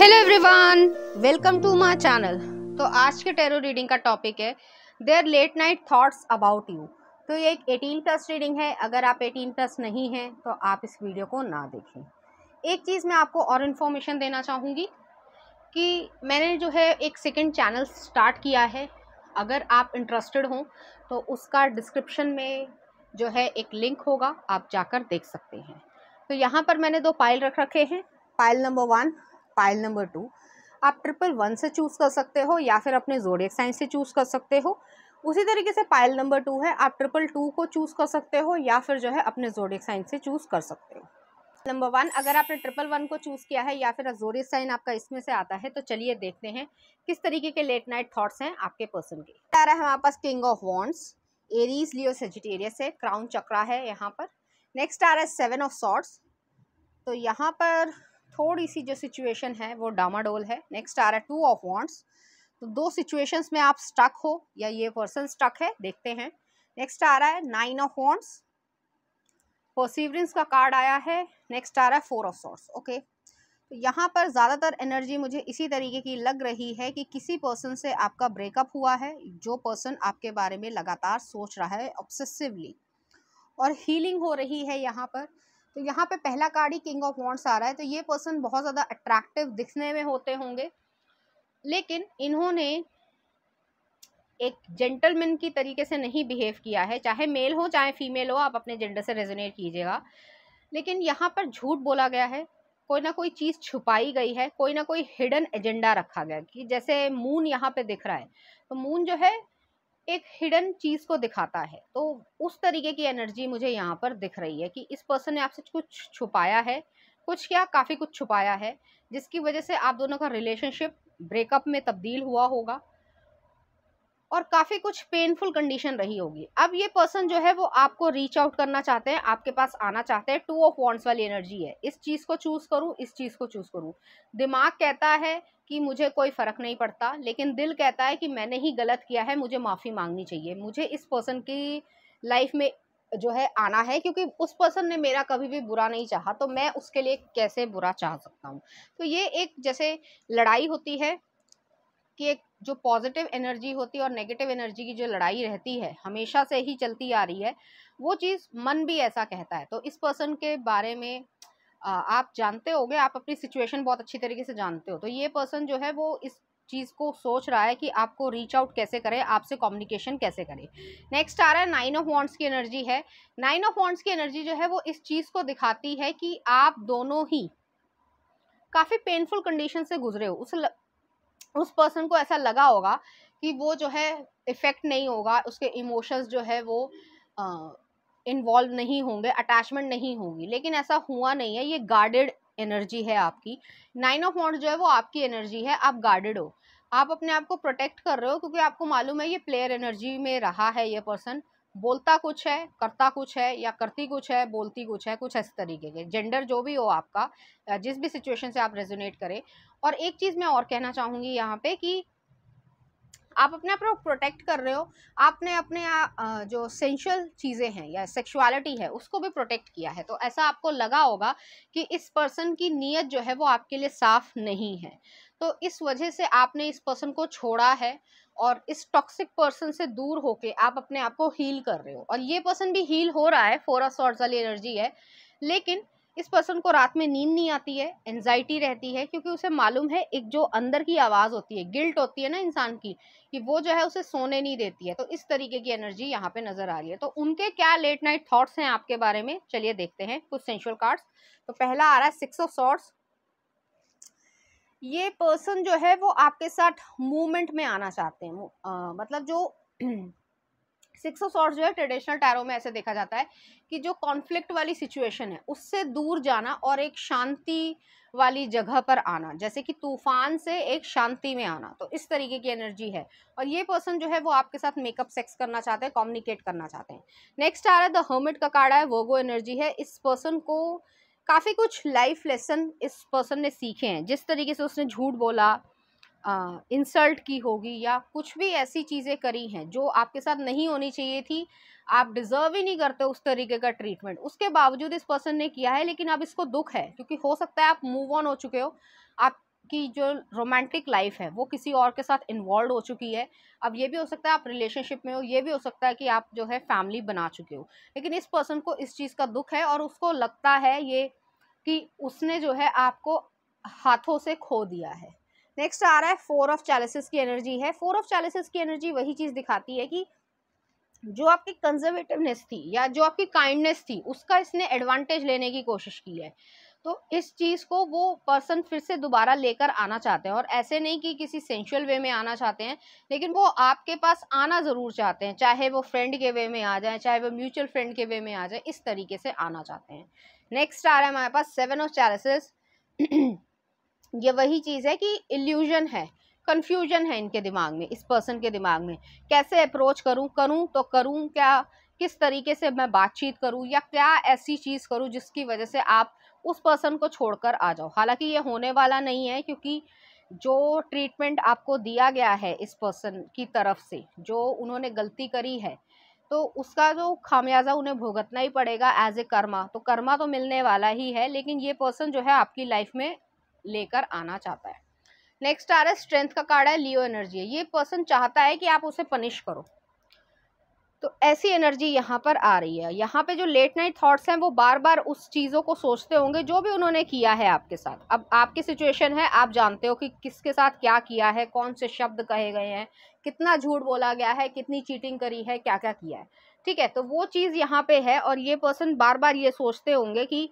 Hello everyone welcome to my channel तो आज के टेरो रीडिंग का टॉपिक है their late night thoughts about you तो ये एक 18 प्लस रीडिंग है अगर आप 18 प्लस नहीं हैं तो आप इस वीडियो को ना देखें एक चीज़ मैं आपको और इन्फॉर्मेशन देना चाहूँगी कि मैंने जो है एक सेकेंड चैनल स्टार्ट किया है अगर आप इंटरेस्टेड हों तो उसका डिस्क्रिप्शन में जो है एक लिंक होगा आप जाकर देख सकते हैं तो यहाँ पर मैंने दो पाइल रख रखे हैं pile number one pile number two आप ट्रिपल वन से चूज़ कर सकते हो या फिर अपने जोड़े साइन से चूज़ कर सकते हो उसी तरीके से पाइल नंबर टू है आप ट्रिपल टू को चूज़ कर सकते हो या फिर जो है अपने जोड़े साइन से चूज़ कर सकते हो नंबर वन अगर आपने ट्रिपल वन को चूज़ किया है या फिर जोड़े साइन आपका इसमें से आता है तो चलिए देखते हैं किस तरीके के लेट नाइट थाट्स हैं आपके पर्सन के आ रहा है हमारे पास king of wands Aries Leo Sagittarius है क्राउन चक्रा है यहाँ पर नेक्स्ट आ रहा है सेवन ऑफ शॉर्ट्स तो यहाँ पर थोड़ी सी जो सिचुएशन है वो डामाडोल है नेक्स्ट आ रहा है टू ऑफ वॉन्ट्स तो दो सिचुएशंस में आप स्टक हो या ये पर्सन स्टक है देखते हैं नेक्स्ट आ रहा है नाइन ऑफ वॉन्ट्स परसिवरेंस का कार्ड आया है नेक्स्ट आ रहा है फोर ऑफ सॉर्ट्स ओके तो यहाँ पर ज़्यादातर एनर्जी मुझे इसी तरीके की लग रही है कि किसी पर्सन से आपका ब्रेकअप हुआ है जो पर्सन आपके बारे में लगातार सोच रहा है ऑब्सेसिवली और हीलिंग हो रही है यहाँ पर तो यहाँ पे पहला कार्ड ही किंग ऑफ वॉन्ट्स आ रहा है तो ये पर्सन बहुत ज़्यादा अट्रैक्टिव दिखने में होते होंगे लेकिन इन्होंने एक जेंटलमैन की तरीके से नहीं बिहेव किया है चाहे मेल हो चाहे फीमेल हो आप अपने जेंडर से रेजोनेट कीजिएगा लेकिन यहाँ पर झूठ बोला गया है कोई ना कोई चीज़ छुपाई गई है कोई ना कोई हिडन एजेंडा रखा गया कि जैसे मून यहाँ पे दिख रहा है तो मून जो है एक हिडन चीज़ को दिखाता है तो उस तरीके की एनर्जी मुझे यहाँ पर दिख रही है कि इस पर्सन ने आपसे कुछ छुपाया है कुछ क्या काफ़ी कुछ छुपाया है जिसकी वजह से आप दोनों का रिलेशनशिप ब्रेकअप में तब्दील हुआ होगा और काफ़ी कुछ पेनफुल कंडीशन रही होगी अब ये पर्सन जो है वो आपको रीच आउट करना चाहते हैं आपके पास आना चाहते हैं टू ऑफ वॉन्ट्स वाली एनर्जी है इस चीज़ को चूज़ करूँ इस चीज़ को चूज़ करूँ दिमाग कहता है कि मुझे कोई फ़र्क नहीं पड़ता लेकिन दिल कहता है कि मैंने ही गलत किया है मुझे माफ़ी मांगनी चाहिए मुझे इस पर्सन की लाइफ में जो है आना है क्योंकि उस पर्सन ने मेरा कभी भी बुरा नहीं चाहा तो मैं उसके लिए कैसे बुरा चाह सकता हूँ तो ये एक जैसे लड़ाई होती है कि एक जो पॉजिटिव एनर्जी होती है और नेगेटिव एनर्जी की जो लड़ाई रहती है हमेशा से ही चलती आ रही है वो चीज़ मन भी ऐसा कहता है तो इस पर्सन के बारे में आप जानते होगे आप अपनी सिचुएशन बहुत अच्छी तरीके से जानते हो तो ये पर्सन जो है वो इस चीज़ को सोच रहा है कि आपको रीच आउट कैसे करें आपसे कम्युनिकेशन कैसे करें नेक्स्ट आ रहा है नाइन ऑफ वॉन्ट्स की एनर्जी है नाइन ऑफ वॉन्ट्स की एनर्जी जो है वो इस चीज़ को दिखाती है कि आप दोनों ही काफ़ी पेनफुल कंडीशन से गुजरे हो उस ल, उस पर्सन को ऐसा लगा होगा कि वो जो है इफ़ेक्ट नहीं होगा उसके इमोशंस जो है वो आ, इन्वॉल्व नहीं होंगे अटैचमेंट नहीं होगी लेकिन ऐसा हुआ नहीं है ये गार्डेड एनर्जी है आपकी नाइन ऑफ वॉन्ट जो है वो आपकी एनर्जी है आप गार्डेड हो आप अपने आप को प्रोटेक्ट कर रहे हो क्योंकि आपको मालूम है ये प्लेयर एनर्जी में रहा है ये पर्सन बोलता कुछ है करता कुछ है या करती कुछ है बोलती कुछ है कुछ इस तरीके के जेंडर जो भी हो आपका जिस भी सिचुएशन से आप रेजोनेट करें और एक चीज़ मैं और कहना चाहूँगी यहाँ पे कि आप अपने आप को प्रोटेक्ट कर रहे हो आपने अपने आ, जो सेंशल चीज़ें हैं या सेक्सुअलिटी है उसको भी प्रोटेक्ट किया है तो ऐसा आपको लगा होगा कि इस पर्सन की नीयत जो है वो आपके लिए साफ नहीं है तो इस वजह से आपने इस पर्सन को छोड़ा है और इस टॉक्सिक पर्सन से दूर होके आप अपने आप को हील कर रहे हो और ये पर्सन भी हील हो रहा है फोरा सॉर्ट्स वाली एनर्जी है लेकिन इस पर्सन को रात में नींद नहीं आती है एनजाइटी रहती है क्योंकि उसे मालूम है एक जो अंदर की आवाज़ होती है गिल्ट होती है ना इंसान की कि वो जो है उसे सोने नहीं देती है तो इस तरीके की एनर्जी यहाँ पे नज़र आ रही है तो उनके क्या लेट नाइट थॉट्स हैं आपके बारे में चलिए देखते हैं कुछ सेंशुअल कार्ड्स तो पहला आ रहा है सिक्स ऑफ सॉर्ट्स ये पर्सन जो है वो आपके साथ मूवमेंट में आना चाहते हैं आ, मतलब जो सिक्स ऑफ सॉर्ट्स जो है ट्रेडिशनल टैरो में ऐसे देखा जाता है कि जो कॉन्फ्लिक्ट वाली सिचुएशन है उससे दूर जाना और एक शांति वाली जगह पर आना जैसे कि तूफान से एक शांति में आना तो इस तरीके की एनर्जी है और ये पर्सन जो है वो आपके साथ मेकअप सेक्स करना चाहते हैं कम्युनिकेट करना चाहते हैं नेक्स्ट आ रहा है द हर्मिट का काड़ा है वर्गो एनर्जी है इस पर्सन को काफ़ी कुछ लाइफ लेसन इस पर्सन ने सीखे हैं जिस तरीके से उसने झूठ बोला इंसल्ट की होगी या कुछ भी ऐसी चीज़ें करी हैं जो आपके साथ नहीं होनी चाहिए थी आप डिज़र्व ही नहीं करते उस तरीके का ट्रीटमेंट उसके बावजूद इस पर्सन ने किया है लेकिन अब इसको दुख है क्योंकि हो सकता है आप मूव ऑन हो चुके हो आपकी जो रोमांटिक लाइफ है वो किसी और के साथ इन्वॉल्व हो चुकी है अब ये भी हो सकता है आप रिलेशनशिप में हो ये भी हो सकता है कि आप जो है फैमिली बना चुके हो लेकिन इस पर्सन को इस चीज़ का दुख है और उसको लगता है ये कि उसने जो है आपको हाथों से खो दिया है नेक्स्ट आ रहा है फोर ऑफ चालीसिस की एनर्जी है फोर ऑफ चालीसिस की एनर्जी वही चीज़ दिखाती है कि जो आपकी कंजर्वेटिवनेस थी या जो आपकी काइंडनेस थी उसका इसने एडवांटेज लेने की कोशिश की है तो इस चीज़ को वो पर्सन फिर से दोबारा लेकर आना चाहते हैं और ऐसे नहीं कि किसी सेंशुअल वे में आना चाहते हैं लेकिन वो आपके पास आना ज़रूर चाहते हैं चाहे वो फ्रेंड के वे में आ जाए चाहे वो म्यूचुअल फ्रेंड के वे में आ जाए इस तरीके से आना चाहते हैं नेक्स्ट आ रहा है हमारे पास सेवन ऑफ चारसेस ये वही चीज़ है कि इल्यूजन है कन्फ्यूजन है इनके दिमाग में इस पर्सन के दिमाग में कैसे अप्रोच करूँ करूँ तो करूँ क्या किस तरीके से मैं बातचीत करूँ या क्या ऐसी चीज़ करूँ जिसकी वजह से आप उस पर्सन को छोड़कर आ जाओ हालांकि ये होने वाला नहीं है क्योंकि जो ट्रीटमेंट आपको दिया गया है इस पर्सन की तरफ से जो उन्होंने गलती करी है तो उसका जो खामियाजा उन्हें भुगतना ही पड़ेगा एज ए कर्मा तो कर्मा तो मिलने वाला ही है लेकिन ये पर्सन जो है आपकी लाइफ में लेकर आना चाहता है नेक्स्ट आ रहा है स्ट्रेंथ का कार्ड है लियो एनर्जी है ये पर्सन चाहता है कि आप उसे पनिश करो तो ऐसी एनर्जी यहाँ पर आ रही है यहाँ पे जो लेट नाइट थॉट्स हैं वो बार बार उस चीज़ों को सोचते होंगे जो भी उन्होंने किया है आपके साथ अब आपकी सिचुएशन है आप जानते हो कि किसके साथ क्या किया है कौन से शब्द कहे गए हैं कितना झूठ बोला गया है कितनी चीटिंग करी है क्या क्या किया है ठीक है तो वो चीज़ यहाँ पे है और ये पर्सन बार बार ये सोचते होंगे कि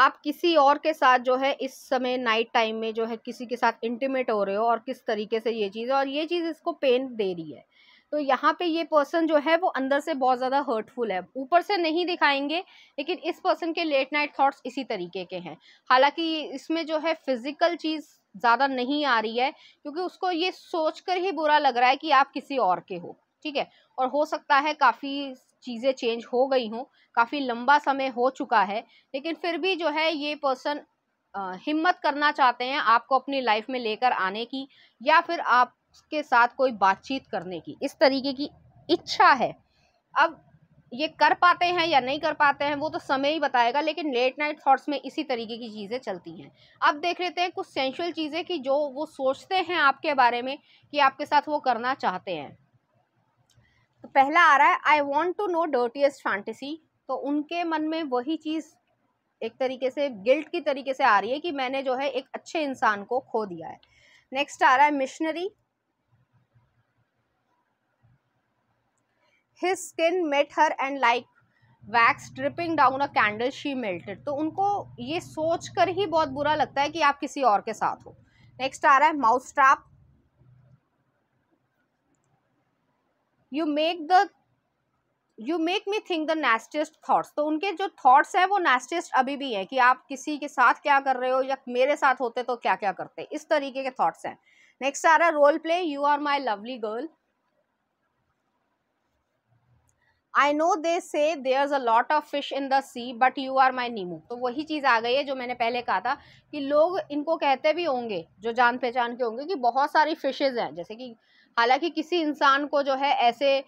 आप किसी और के साथ जो है इस समय नाइट टाइम में जो है किसी के साथ इंटीमेट हो रहे हो और किस तरीके से ये चीज़ और ये चीज़ इसको पेन दे रही है तो यहाँ पे ये पर्सन जो है वो अंदर से बहुत ज़्यादा हर्टफुल है ऊपर से नहीं दिखाएंगे लेकिन इस पर्सन के लेट नाइट थॉट्स इसी तरीके के हैं हालांकि इसमें जो है फिज़िकल चीज़ ज़्यादा नहीं आ रही है क्योंकि उसको ये सोच कर ही बुरा लग रहा है कि आप किसी और के हो ठीक है और हो सकता है काफ़ी चीज़ें चेंज हो गई हों काफ़ी लंबा समय हो चुका है लेकिन फिर भी जो है ये पर्सन हिम्मत करना चाहते हैं आपको अपनी लाइफ में लेकर आने की या फिर आपके साथ कोई बातचीत करने की इस तरीके की इच्छा है अब ये कर पाते हैं या नहीं कर पाते हैं वो तो समय ही बताएगा लेकिन लेट नाइट थॉट्स में इसी तरीके की चीज़ें चलती हैं अब देख लेते हैं कुछ सेंशुअल चीज़ें कि जो वो सोचते हैं आपके बारे में कि आपके साथ वो करना चाहते हैं पहला आ रहा है I want to know dirtiest fantasy तो उनके मन में वही चीज़ एक तरीके से गिल्ट की तरीके से आ रही है कि मैंने जो है एक अच्छे इंसान को खो दिया है नेक्स्ट आ रहा है missionary his skin met her and like wax dripping down a candle she melted तो उनको ये सोच कर ही बहुत बुरा लगता है कि आप किसी और के साथ हो नेक्स्ट आ रहा है mouse trap you make the you make me think the nastiest thoughts तो उनके जो थाट्स हैं वो नेस्टेस्ट अभी भी हैं कि आप किसी के साथ क्या कर रहे हो या मेरे साथ होते तो क्या क्या करते इस तरीके के थाट्स हैं नेक्स्ट आ रहा है role play you are my lovely girl I know they say there a lot of fish in the sea but you are my Nemo तो वही चीज़ आ गई है जो मैंने पहले कहा था कि लोग इनको कहते भी होंगे जो जान पहचान के होंगे कि बहुत सारी फिशेज़ हैं जैसे कि हालांकि किसी इंसान को जो है ऐसे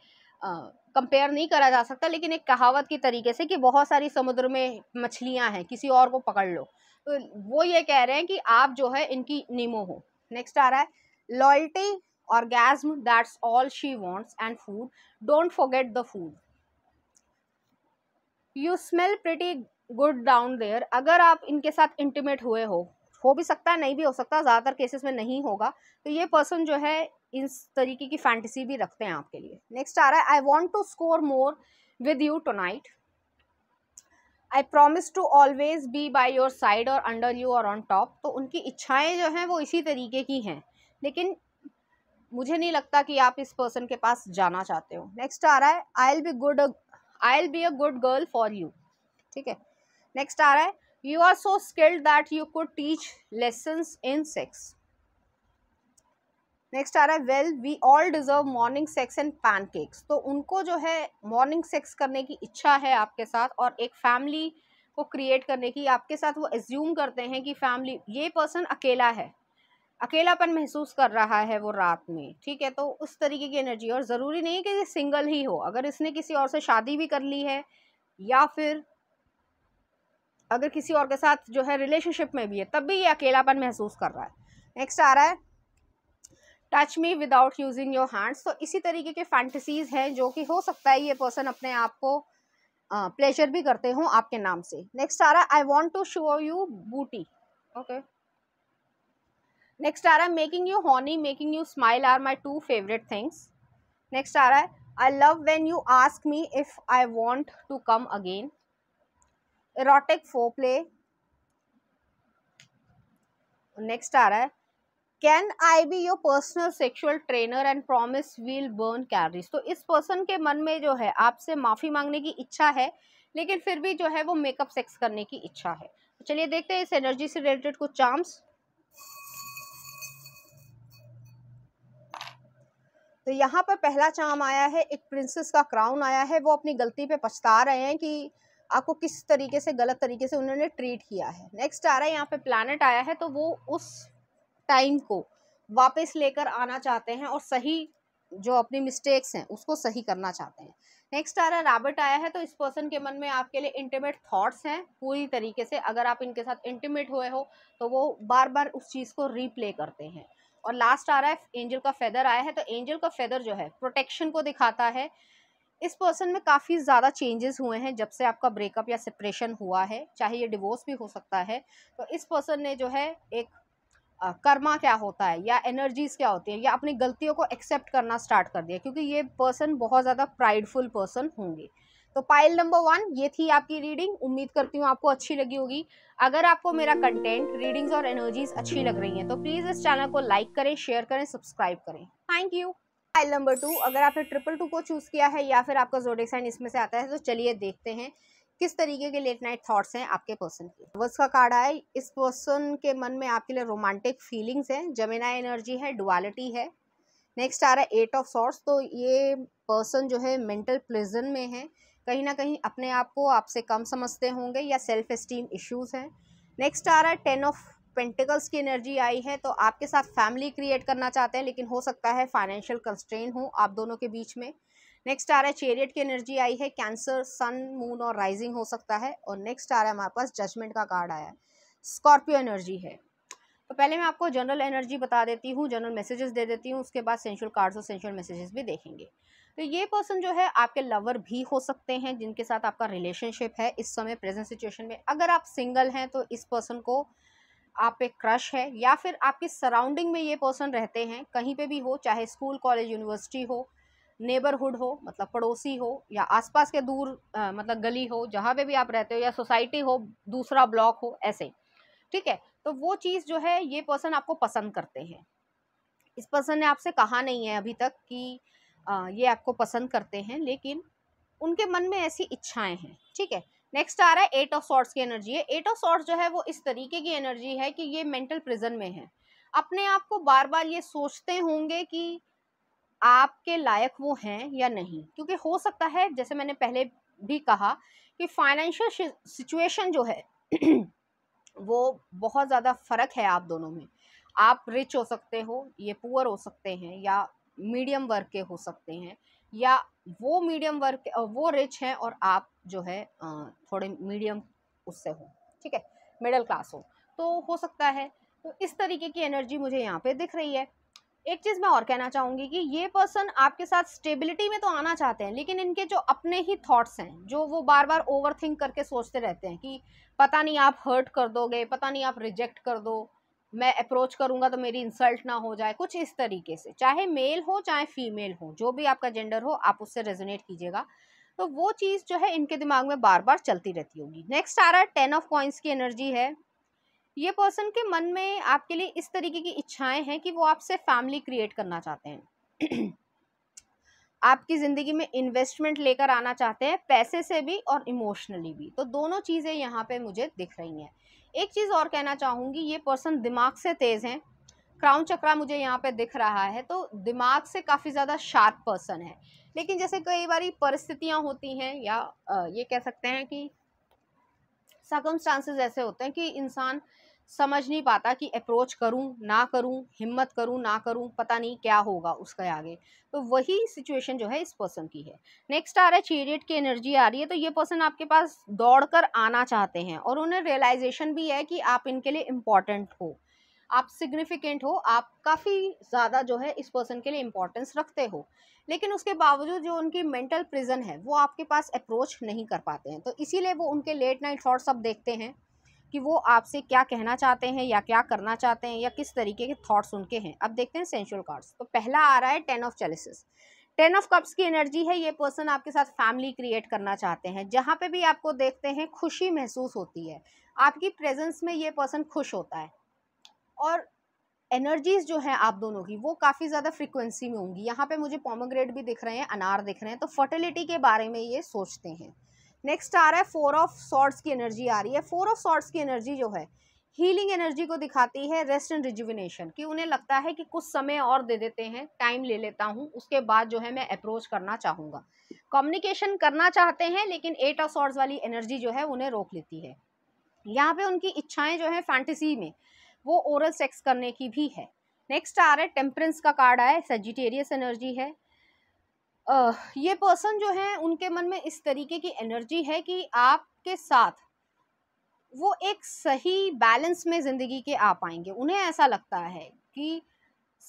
कंपेयर नहीं करा जा सकता लेकिन एक कहावत की तरीके से कि बहुत सारी समुद्र में मछलियां हैं किसी और को पकड़ लो तो वो ये कह रहे हैं कि आप जो है इनकी नीमो हो नेक्स्ट आ रहा है loyalty orgasm that's all she wants and food don't forget the food you smell pretty good down there अगर आप इनके साथ इंटीमेट हुए हो हो भी सकता है नहीं भी हो सकता ज़्यादातर केसेस में नहीं होगा तो ये पर्सन जो है इस तरीके की फैंटेसी भी रखते हैं आपके लिए नेक्स्ट आ रहा है I want to score more with you tonight I promise to always be by your side और अंडर यू और ऑन टॉप तो उनकी इच्छाएं जो हैं वो इसी तरीके की हैं लेकिन मुझे नहीं लगता कि आप इस पर्सन के पास जाना चाहते हो नेक्स्ट आ रहा है I'll be good I'll be a good girl for you ठीक है नेक्स्ट आ रहा है you are so skilled that you could teach lesson in sex next आ रहा है well we all deserve morning sex and pancakes तो उनको जो है मॉर्निंग सेक्स करने की इच्छा है आपके साथ और एक फैमिली को क्रिएट करने की आपके साथ वो एज्यूम करते हैं कि फैमिली ये पर्सन अकेला है अकेलापन महसूस कर रहा है वो रात में ठीक है तो उस तरीके की एनर्जी और ज़रूरी नहीं कि ये सिंगल ही हो अगर इसने किसी और से शादी भी कर ली है या फिर अगर किसी और के साथ जो है रिलेशनशिप में भी है तब भी ये अकेलापन महसूस कर रहा है नेक्स्ट आ रहा है touch me without using your hands तो इसी तरीके के फैंटसीज हैं जो कि हो सकता है ये पर्सन अपने आप को प्लेजर भी करते हो आपके नाम से नेक्स्ट आ रहा है I want to show you booty okay next आ रहा है making you horny making you smile are my two favourite things next आ रहा है I love when you ask me if I want to come again erotic foreplay next आ रहा है can I be your personal sexual trainer and promise we'll burn calories तो इस person के मन में जो है आपसे माफ़ी मांगने की इच्छा है लेकिन फिर भी जो है वो मेकअप सेक्स करने की इच्छा है तो चलिए देखते हैं इस एनर्जी से रिलेटेड कुछ चार्म्स तो यहाँ पर पहला चाम आया है एक प्रिंसेस का क्राउन आया है वो अपनी गलती पे पछता रहे हैं कि आपको किस तरीके से गलत तरीके से उन्होंने ट्रीट किया है नेक्स्ट आ रहा है यहाँ पे प्लैनेट आया है तो वो उस टाइम को वापस लेकर आना चाहते हैं और सही जो अपनी मिस्टेक्स हैं उसको सही करना चाहते हैं नेक्स्ट आ रहा है रॉबर्ट आया है तो इस पर्सन के मन में आपके लिए इंटीमेट थॉट्स हैं पूरी तरीके से अगर आप इनके साथ इंटीमेट हुए हो तो वो बार बार उस चीज़ को रीप्ले करते हैं और लास्ट आ रहा है एंजल का फेदर आया है तो एंजल का फेदर जो है प्रोटेक्शन को दिखाता है इस पर्सन में काफ़ी ज़्यादा चेंजेस हुए हैं जब से आपका ब्रेकअप या सेपरेशन हुआ है चाहे ये डिवोर्स भी हो सकता है तो इस पर्सन ने जो है एक कर्मा क्या होता है या एनर्जीज़ क्या होती है या अपनी गलतियों को एक्सेप्ट करना स्टार्ट कर दिया क्योंकि ये पर्सन बहुत ज़्यादा प्राइडफुल पर्सन होंगे तो पाइल नंबर वन ये थी आपकी रीडिंग उम्मीद करती हूँ आपको अच्छी लगी होगी अगर आपको मेरा कंटेंट रीडिंग्स और एनर्जीज अच्छी लग रही हैं तो प्लीज़ इस चैनल को लाइक करें शेयर करें सब्सक्राइब करें thank you pile number two अगर आपने ट्रिपल टू को चूज़ किया है या फिर आपका जोडिक साइन इसमें से आता है तो चलिए देखते हैं किस तरीके के लेट नाइट थॉट्स हैं आपके पर्सन के वर्स का कार्ड आए इस पर्सन के मन में आपके लिए रोमांटिक फीलिंग्स हैं जमेना एनर्जी है डुअलिटी है नेक्स्ट आ रहा है एट ऑफ सॉर्ट्स तो ये पर्सन जो है मेंटल प्रिजन में है कहीं ना कहीं अपने आप को आपसे कम समझते होंगे या सेल्फ इस्टीम इश्यूज़ हैं नेक्स्ट आ रहा है टेन ऑफ पेंटिकल्स की एनर्जी आई है तो आपके साथ फैमिली क्रिएट करना चाहते हैं लेकिन हो सकता है फाइनेंशियल कंस्ट्रेन हो आप दोनों के बीच में नेक्स्ट आ रहा है चेरियट की एनर्जी आई है कैंसर सन मून और राइजिंग हो सकता है और नेक्स्ट आ रहा है हमारे पास जजमेंट का कार्ड आया है स्कॉर्पियो एनर्जी है तो पहले मैं आपको जनरल एनर्जी बता देती हूँ जनरल मैसेजेस दे देती हूँ उसके बाद सेंशुअल कार्ड्स और सेंशुअल मैसेजेस भी देखेंगे तो ये पर्सन जो है आपके लवर भी हो सकते हैं जिनके साथ आपका रिलेशनशिप है इस समय प्रेजेंट सिचुएशन में अगर आप सिंगल हैं तो इस पर्सन को आप पे क्रश है या फिर आपके सराउंडिंग में ये पर्सन रहते हैं कहीं पे भी हो चाहे स्कूल कॉलेज यूनिवर्सिटी हो नेबरहुड हो मतलब पड़ोसी हो या आसपास के दूर आ, मतलब गली हो जहाँ पे भी आप रहते हो या सोसाइटी हो दूसरा ब्लॉक हो ऐसे ठीक है तो वो चीज़ जो है ये पर्सन आपको पसंद करते हैं इस पर्सन ने आपसे कहा नहीं है अभी तक कि आ, ये आपको पसंद करते हैं लेकिन उनके मन में ऐसी इच्छाएं हैं ठीक है नेक्स्ट आ रहा है एट ऑफ सॉर्ट्स की एनर्जी है एट ऑफ सॉर्ट्स जो है वो इस तरीके की एनर्जी है कि ये मेंटल प्रिजन में है अपने आप को बार बार ये सोचते होंगे कि आपके लायक वो हैं या नहीं क्योंकि हो सकता है जैसे मैंने पहले भी कहा कि फाइनेंशियल सिचुएशन जो है वो बहुत ज़्यादा फ़र्क है आप दोनों में आप रिच हो सकते हो ये पुअर हो सकते हैं या मीडियम वर्ग के हो सकते हैं या वो मीडियम वर्ग वो रिच हैं और आप जो है थोड़े मीडियम उससे हो ठीक है मिडिल क्लास हो तो हो सकता है तो इस तरीके की एनर्जी मुझे यहाँ पे दिख रही है एक चीज़ मैं और कहना चाहूँगी कि ये पर्सन आपके साथ स्टेबिलिटी में तो आना चाहते हैं लेकिन इनके जो अपने ही थॉट्स हैं जो वो बार बार ओवर थिंक करके सोचते रहते हैं कि पता नहीं आप हर्ट कर दोगे पता नहीं आप रिजेक्ट कर दो मैं अप्रोच करूंगा तो मेरी इंसल्ट ना हो जाए कुछ इस तरीके से चाहे मेल हो चाहे फीमेल हो जो भी आपका जेंडर हो आप उससे रेजोनेट कीजिएगा तो वो चीज़ जो है इनके दिमाग में बार बार चलती रहती होगी नेक्स्ट आ रहा है टेन ऑफ कॉइंस की एनर्जी है ये पर्सन के मन में आपके लिए इस तरीके की इच्छाएं हैं कि वो आपसे फैमिली क्रिएट करना चाहते हैं आपकी ज़िंदगी में इन्वेस्टमेंट लेकर आना चाहते हैं पैसे से भी और इमोशनली भी तो दोनों चीज़ें यहाँ पे मुझे दिख रही हैं एक चीज़ और कहना चाहूँगी ये पर्सन दिमाग से तेज़ हैं क्राउन चक्रा मुझे यहाँ पे दिख रहा है तो दिमाग से काफ़ी ज़्यादा शार्प पर्सन है लेकिन जैसे कई बार परिस्थितियाँ होती हैं या ये कह सकते हैं कि सर्कमस्टांसेस ऐसे होते हैं कि इंसान समझ नहीं पाता कि अप्रोच करूं ना करूं हिम्मत करूं ना करूं पता नहीं क्या होगा उसके आगे तो वही सिचुएशन जो है इस पर्सन की है नेक्स्ट आ रहा है चेरियट की एनर्जी आ रही है तो ये पर्सन आपके पास दौड़ कर आना चाहते हैं और उन्हें रियलाइजेशन भी है कि आप इनके लिए इम्पॉर्टेंट हो आप सिग्निफिकेंट हो आप काफ़ी ज़्यादा जो है इस पर्सन के लिए इम्पोर्टेंस रखते हो लेकिन उसके बावजूद जो उनकी मेंटल प्रिजन है वो आपके पास अप्रोच नहीं कर पाते हैं तो इसीलिए वो उनके लेट नाइट शॉर्ट सब देखते हैं कि वो आपसे क्या कहना चाहते हैं या क्या करना चाहते हैं या किस तरीके के थॉट्स उनके हैं अब देखते हैं सेंशुअल कार्ड्स तो पहला आ रहा है ten of chalices ten of cups की एनर्जी है ये पर्सन आपके साथ फैमिली क्रिएट करना चाहते हैं जहाँ पे भी आपको देखते हैं खुशी महसूस होती है आपकी प्रेजेंस में ये पर्सन खुश होता है और एनर्जीज जो हैं आप दोनों की वो काफ़ी ज़्यादा फ्रिक्वेंसी में होंगी यहाँ पे मुझे पॉमोग्रेट भी दिख रहे हैं अनार दिख रहे हैं तो फर्टिलिटी के बारे में ये सोचते हैं नेक्स्ट आ रहा है फोर ऑफ सॉर्ट्स की एनर्जी आ रही है फोर ऑफ सॉर्ट्स की एनर्जी जो है हीलिंग एनर्जी को दिखाती है रेस्ट एंड रिजुविनेशन कि उन्हें लगता है कि कुछ समय और दे देते हैं टाइम ले लेता हूँ उसके बाद जो है मैं अप्रोच करना चाहूँगा कम्युनिकेशन करना चाहते हैं लेकिन एट ऑफ सॉर्ट्स वाली एनर्जी जो है उन्हें रोक लेती है यहाँ पे उनकी इच्छाएं जो है फैंटेसी में वो ओरल सेक्स करने की भी है नेक्स्ट आ रहा है टेम्परेंस का कार्ड आया सेजिटेरियस एनर्जी है ये पर्सन जो है उनके मन में इस तरीके की एनर्जी है कि आपके साथ वो एक सही बैलेंस में ज़िंदगी के आ पाएंगे उन्हें ऐसा लगता है कि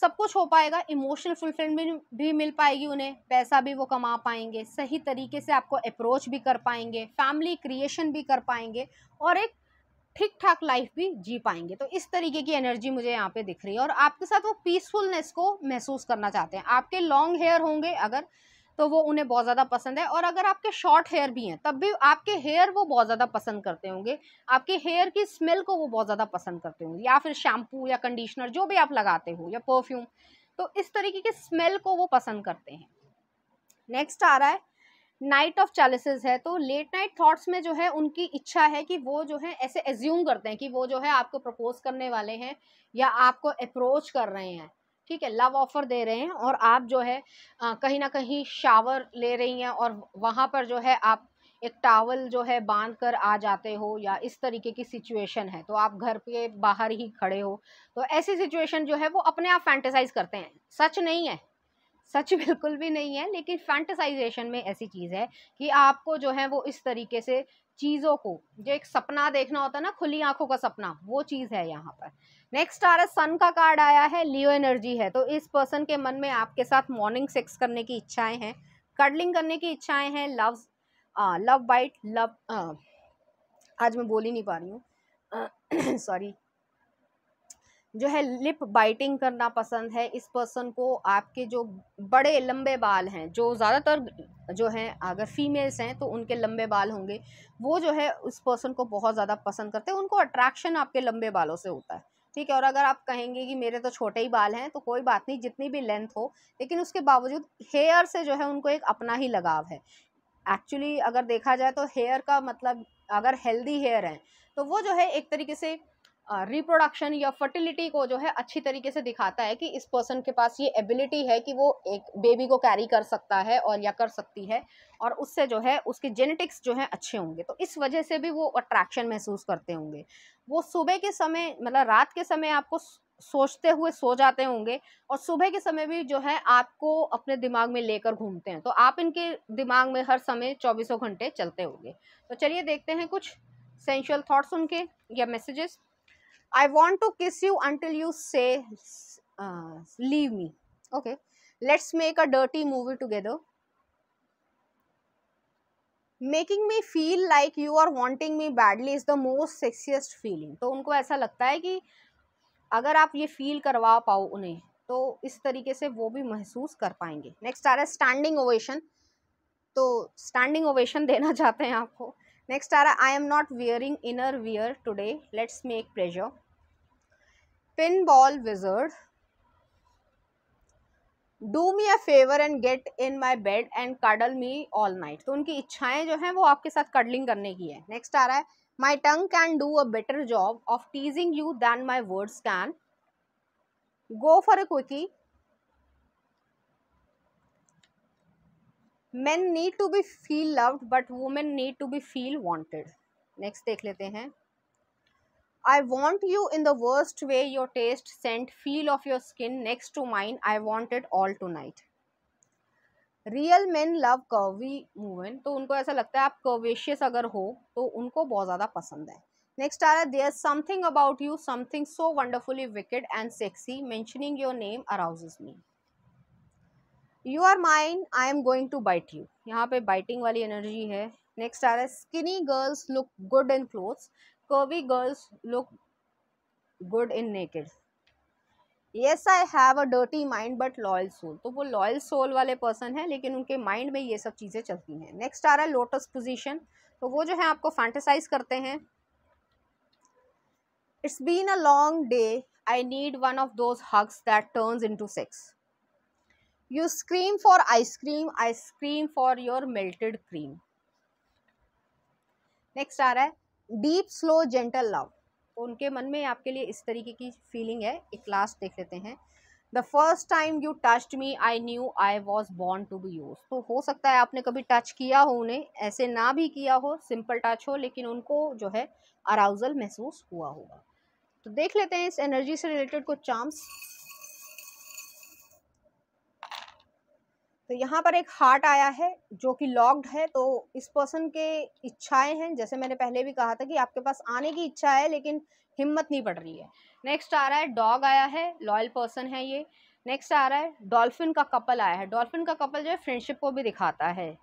सब कुछ हो पाएगा इमोशनल फुलफिलमेंट भी मिल पाएगी उन्हें पैसा भी वो कमा पाएंगे सही तरीके से आपको अप्रोच भी कर पाएंगे फैमिली क्रिएशन भी कर पाएंगे और एक ठीक ठाक लाइफ भी जी पाएंगे तो इस तरीके की एनर्जी मुझे यहाँ पे दिख रही है और आपके साथ वो पीसफुलनेस को महसूस करना चाहते हैं आपके लॉन्ग हेयर होंगे अगर तो वो उन्हें बहुत ज़्यादा पसंद है और अगर आपके शॉर्ट हेयर भी हैं तब भी आपके हेयर वो बहुत ज़्यादा पसंद करते होंगे आपके हेयर की स्मेल को वो बहुत ज़्यादा पसंद करते होंगे या फिर शैम्पू या कंडीशनर जो भी आप लगाते हो या परफ्यूम तो इस तरीके की स्मेल को वो पसंद करते हैं नेक्स्ट आ रहा है नाइट ऑफ चालिसेस है तो लेट नाइट थॉट्स में जो है उनकी इच्छा है कि वो जो है ऐसे एज्यूम करते हैं कि वो जो है आपको प्रपोज करने वाले हैं या आपको अप्रोच कर रहे हैं ठीक है लव ऑफर दे रहे हैं और आप जो है कहीं ना कहीं शावर ले रही हैं और वहाँ पर जो है आप एक टावल जो है बांध कर आ जाते हो या इस तरीके की सिचुएशन है तो आप घर के बाहर ही खड़े हो तो ऐसी सिचुएशन जो है वो अपने आप फैंटेसाइज करते हैं सच नहीं है सच बिल्कुल भी नहीं है लेकिन फैंटसाइजेशन में ऐसी चीज़ है कि आपको जो है वो इस तरीके से चीज़ों को जो एक सपना देखना होता है ना खुली आंखों का सपना वो चीज़ है यहाँ पर नेक्स्ट आ रहा है सन का कार्ड आया है लियो एनर्जी है तो इस पर्सन के मन में आपके साथ मॉर्निंग सेक्स करने की इच्छाएं हैं कडलिंग करने की इच्छाएं हैं लव लव बाइट लव आज मैं बोल ही नहीं पा रही हूँ सॉरी जो है लिप बाइटिंग करना पसंद है इस पर्सन को आपके जो बड़े लंबे बाल हैं जो ज़्यादातर जो हैं अगर फीमेल्स हैं तो उनके लंबे बाल होंगे वो जो है उस पर्सन को बहुत ज़्यादा पसंद करते हैं उनको अट्रैक्शन आपके लंबे बालों से होता है ठीक है और अगर आप कहेंगे कि मेरे तो छोटे ही बाल हैं तो कोई बात नहीं जितनी भी लेंथ हो लेकिन उसके बावजूद हेयर से जो है उनको एक अपना ही लगाव है एक्चुअली अगर देखा जाए तो हेयर का मतलब अगर हेल्दी हेयर हैं तो वो जो है एक तरीके से रिप्रोडक्शन या फर्टिलिटी को जो है अच्छी तरीके से दिखाता है कि इस पर्सन के पास ये एबिलिटी है कि वो एक बेबी को कैरी कर सकता है और या कर सकती है और उससे जो है उसके जेनेटिक्स जो है अच्छे होंगे तो इस वजह से भी वो अट्रैक्शन महसूस करते होंगे वो सुबह के समय मतलब रात के समय आपको सोचते हुए सो जाते होंगे और सुबह के समय भी जो है आपको अपने दिमाग में लेकर घूमते हैं तो आप इनके दिमाग में हर समय चौबीसों घंटे चलते होंगे तो चलिए देखते हैं कुछ सेंशुअल थाट्स उनके या messages I want to kiss you until you say leave me okay let's make a dirty movie together making me feel like you are wanting me badly is the most sexiest feeling तो उनको ऐसा लगता है कि अगर आप ये feel करवा पाओ उन्हें तो इस तरीके से वो भी महसूस कर पाएंगे नेक्स्ट आ रहा है स्टैंडिंग ओवेशन तो स्टैंडिंग ओवेशन देना चाहते हैं आपको नेक्स्ट आ रहा है I am not wearing inner wear today let's make pleasure pinball wizard do me a favour and get in my bed and cuddle me all night तो उनकी इच्छाएं जो हैं वो आपके साथ कडलिंग करने की है नेक्स्ट आ रहा है my tongue can do a better job of teasing you than my words can go for a quickie man need to be feel loved but women need to be feel wanted next देख लेते हैं I want you in the worst way your taste, scent, feel of your skin next to mine. I want it all tonight. Real man love curvy movement तो उनको ऐसा लगता है आप कर्वेशियस अगर हो तो उनको बहुत ज़्यादा पसंद है नेक्स्ट आ रहा है there something about you something so wonderfully wicked and sexy mentioning your name arouses me you are mine I am going to bite you यहाँ पे बाइटिंग वाली एनर्जी है नेक्स्ट आ रहा है skinny girls look good in clothes Kobe girls look good in naked. Yes I have a dirty mind but loyal soul तो वो loyal soul वाले पर्सन है लेकिन उनके माइंड में ये सब चीज़ें चलती हैं नेक्स्ट आ रहा है लोटस पोजिशन तो वो जो है आपको फैंटिसाइज करते हैं it's been a long day I need one of those hugs that turns into sex you scream for ice cream ice cream for your melted cream next आ रहा है डीप स्लो जेंटल लव तो उनके मन में आपके लिए इस तरीके की फीलिंग है एक लास्ट देख लेते हैं the first time you touched me I knew I was born to be use तो हो सकता है आपने कभी टच किया हो उन्हें ऐसे ना भी किया हो सिंपल टच हो लेकिन उनको जो है अराउजल महसूस हुआ होगा तो देख लेते हैं इस एनर्जी से रिलेटेड कुछ चांस तो यहाँ पर एक हार्ट आया है जो कि लॉक्ड है तो इस पर्सन के इच्छाएं हैं जैसे मैंने पहले भी कहा था कि आपके पास आने की इच्छा है लेकिन हिम्मत नहीं बढ़ रही है नेक्स्ट आ रहा है डॉग आया है लॉयल पर्सन है ये नेक्स्ट आ रहा है डॉल्फिन का कपल आया है डॉल्फिन का कपल जो है फ्रेंडशिप को भी दिखाता है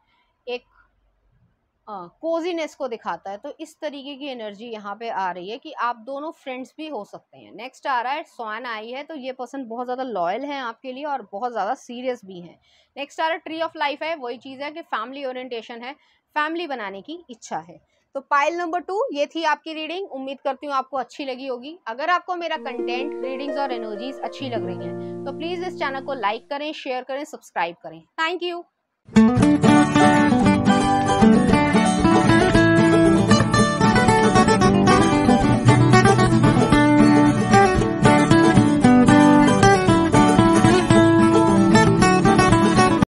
कोजीनेस को दिखाता है तो इस तरीके की एनर्जी यहाँ पे आ रही है कि आप दोनों फ्रेंड्स भी हो सकते हैं नेक्स्ट आ रहा है स्वान आई है तो ये पर्सन बहुत ज़्यादा लॉयल है आपके लिए और बहुत ज़्यादा सीरियस भी हैं नेक्स्ट आ रहा है ट्री ऑफ लाइफ है वही चीज़ है कि फैमिली ओरिएंटेशन है फैमिली बनाने की इच्छा है तो पाइल नंबर टू ये थी आपकी रीडिंग उम्मीद करती हूँ आपको अच्छी लगी होगी अगर आपको मेरा कंटेंट रीडिंग्स और एनर्जीज अच्छी लग रही हैं तो प्लीज़ इस चैनल को लाइक करें शेयर करें सब्सक्राइब करें थैंक यू